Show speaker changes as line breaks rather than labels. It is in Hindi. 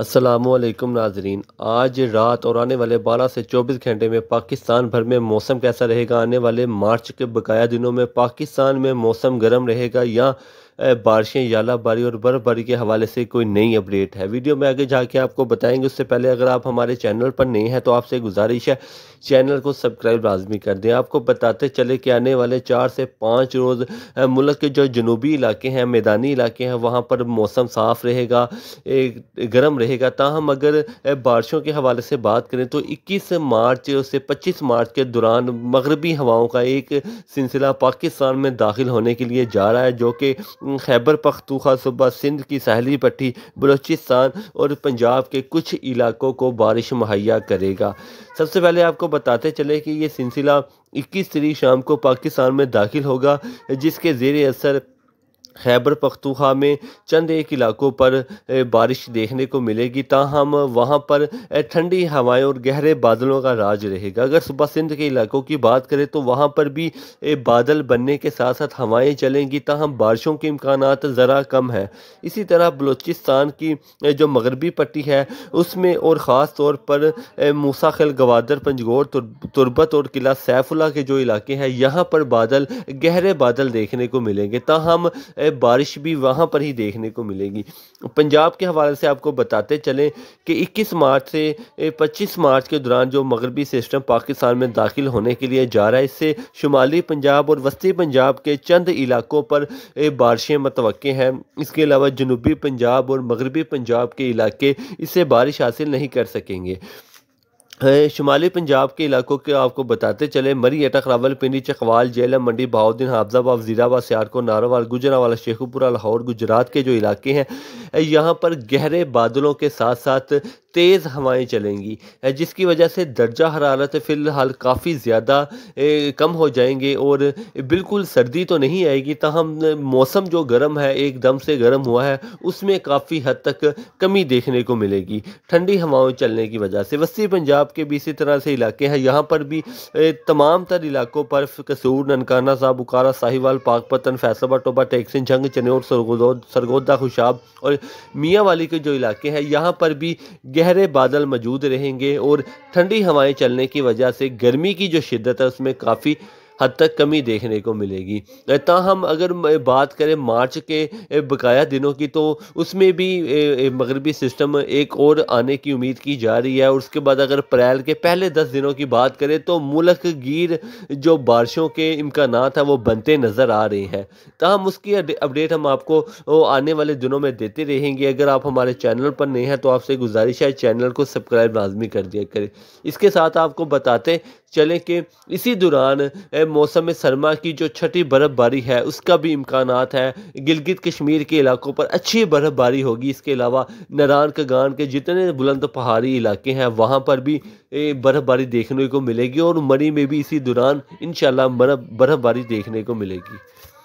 असलकम नाजरीन आज रात और आने वाले 12 से 24 घंटे में पाकिस्तान भर में मौसम कैसा रहेगा आने वाले मार्च के बकाया दिनों में पाकिस्तान में मौसम गर्म रहेगा या बारिशें याला बारी और बर्फबारी के हवाले से कोई नई अपडेट है वीडियो में आगे जाके आपको बताएंगे उससे पहले अगर आप हमारे चैनल पर नए हैं तो आपसे गुजारिश है चैनल को सब्सक्राइब लाजमी कर दें आपको बताते चले कि आने वाले चार से पाँच रोज़ मुल्क के जो जनूबी इलाके हैं मैदानी इलाके हैं वहाँ पर मौसम साफ़ रहेगा गर्म रहेगा ताहम अगर बारिशों के हवाले से बात करें तो इक्कीस मार्च से पच्चीस मार्च के दौरान मगरबी हवाओं का एक सिलसिला पाकिस्तान में दाखिल होने के लिए जा रहा है जो कि खैबर पख्तूखा सुबह सिंध की सहली पट्टी बलोचिस्तान और पंजाब के कुछ इलाकों को बारिश मुहैया करेगा सबसे पहले आपको बताते चले कि ये सिलसिला 21 तरी शाम को पाकिस्तान में दाखिल होगा जिसके जेर असर खैबर पख्तूखा में चंद एक इलाकों पर बारिश देखने को मिलेगी ताहम वहाँ पर ठंडी हवाएं और गहरे बादलों का राज रहेगा अगर सुबह सिंध के इलाकों की बात करें तो वहाँ पर भी बादल बनने के साथ साथ हवाएं चलेंगी ताहम बारिशों के इम्कान ज़रा कम है इसी तरह बलूचिस्तान की जो मगरबी पट्टी है उसमें और ख़ास तौर पर मूसाखिल गवादर पंजगोर तुरबत और किला सैफुल्ला के जो इलाके हैं यहाँ पर बादल गहरे बादल देखने को मिलेंगे ताहम बारिश भी वहाँ पर ही देखने को मिलेगी पंजाब के हवाले से आपको बताते चलें कि 21 मार्च से 25 मार्च के दौरान जो मगरबी सिस्टम पाकिस्तान में दाखिल होने के लिए जा रहा है इससे शुमाली पंजाब और वस्ती पंजाब के चंद इलाकों पर बारिशें मतव हैं इसके अलावा जनूबी पंजाब और मगरबी पंजाब के इलाके इससे बारिश हासिल नहीं कर सकेंगे शुमाली पंजाब के इलाकों के आपको बताते चले मरी अटक रावलपिंडी चकवाल जेलम मंडी बहाउद्दीन हाफजाबाद जीराबाद सियारको नारोवाल गुजरावाला शेखुपुरा लाहौर गुजरात के जो इलाके हैं यहाँ पर गहरे बादलों के साथ साथ तेज़ हवाएं चलेंगी जिसकी वजह से दर्जा हरारत फ़िलहाल काफ़ी ज़्यादा कम हो जाएंगे और बिल्कुल सर्दी तो नहीं आएगी तहम मौसम जो गर्म है एकदम से गर्म हुआ है उसमें काफ़ी हद तक कमी देखने को मिलेगी ठंडी हवाएं चलने की वजह से वस्ती पंजाब आपके भी इसी तरह से इलाके हैं यहाँ पर भी तमाम तर इलाकों पर कसूर ननकाना साहब बुकारा साहिवाल पाकपतन फैसलाबाद टोबा टेक्सिन जंग चनोर सरगोद सरगोदा खुशाब और मियाँ वाली के जो इलाके हैं यहाँ पर भी गहरे बादल मौजूद रहेंगे और ठंडी हवाएं चलने की वजह से गर्मी की जो शिद्दत है उसमें काफ़ी हद तक कमी देखने को मिलेगी ताहम अगर बात करें मार्च के बकाया दिनों की तो उसमें भी मगरबी सिस्टम एक और आने की उम्मीद की जा रही है और उसके बाद अगर अप्रैल के पहले दस दिनों की बात करें तो मुलक गिर जो बारिशों के इम्कान है वो बनते नज़र आ रहे हैं ताहम उसकी अपडेट हम आपको आने वाले दिनों में देते रहेंगे अगर आप हमारे चैनल पर नहीं हैं तो आपसे गुजारिश है चैनल को सब्सक्राइब लाजमी कर दिया करें इसके साथ आपको बताते चलें कि इसी दौरान मौसम सरमा की जो छठी बर्फ़बारी है उसका भी इम्कान है गिलगित कश्मीर के इलाकों पर अच्छी बर्फ़बारी होगी इसके अलावा नारान कगान के जितने बुलंद पहाड़ी इलाके हैं वहाँ पर भी बर्फ़बारी देखने को मिलेगी और मरी में भी इसी दौरान इन शर्फबारी देखने को मिलेगी